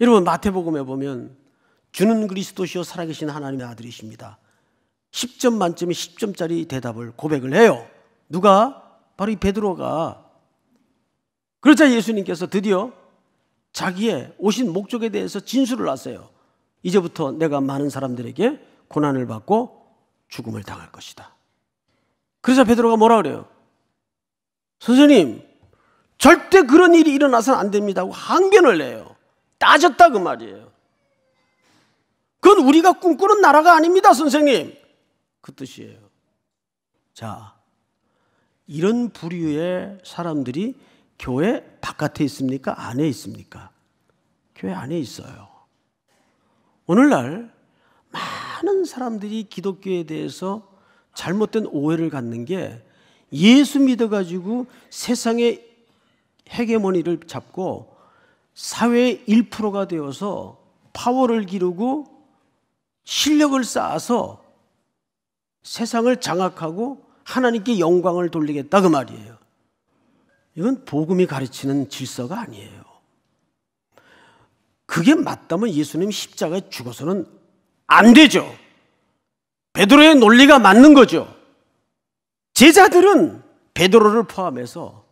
여러분 마태복음에 보면 주는 그리스도시요 살아계신 하나님의 아들이십니다. 10점 만점에 10점짜리 대답을 고백을 해요. 누가? 바로 이 베드로가. 그러자 예수님께서 드디어 자기의 오신 목적에 대해서 진술을 하세요. 이제부터 내가 많은 사람들에게 고난을 받고 죽음을 당할 것이다. 그래서 베드로가 뭐라 그래요? 선생님, 절대 그런 일이 일어나서는 안 됩니다 하고 항변을 내요 따졌다 그 말이에요. 그건 우리가 꿈꾸는 나라가 아닙니다, 선생님. 그 뜻이에요. 자, 이런 부류의 사람들이 교회 바깥에 있습니까? 안에 있습니까? 교회 안에 있어요. 오늘날 많은 사람들이 기독교에 대해서 잘못된 오해를 갖는 게 예수 믿어가지고 세상의 헤게모니를 잡고 사회의 1%가 되어서 파워를 기르고 실력을 쌓아서 세상을 장악하고 하나님께 영광을 돌리겠다 그 말이에요. 이건 복음이 가르치는 질서가 아니에요. 그게 맞다면 예수님 십자가에 죽어서는 안 되죠. 베드로의 논리가 맞는 거죠. 제자들은 베드로를 포함해서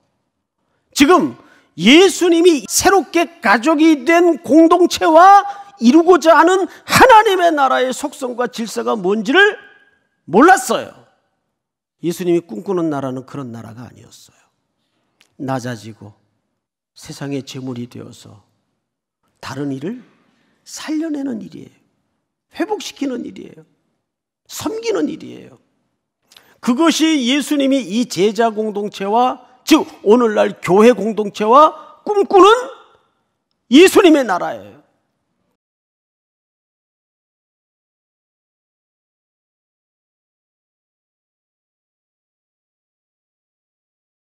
지금 예수님이 새롭게 가족이 된 공동체와 이루고자 하는 하나님의 나라의 속성과 질서가 뭔지를 몰랐어요. 예수님이 꿈꾸는 나라는 그런 나라가 아니었어요. 낮아지고 세상의 재물이 되어서 다른 일을 살려내는 일이에요. 회복시키는 일이에요. 섬기는 일이에요. 그것이 예수님이 이 제자 공동체와 즉 오늘날 교회 공동체와 꿈꾸는 예수님의 나라예요.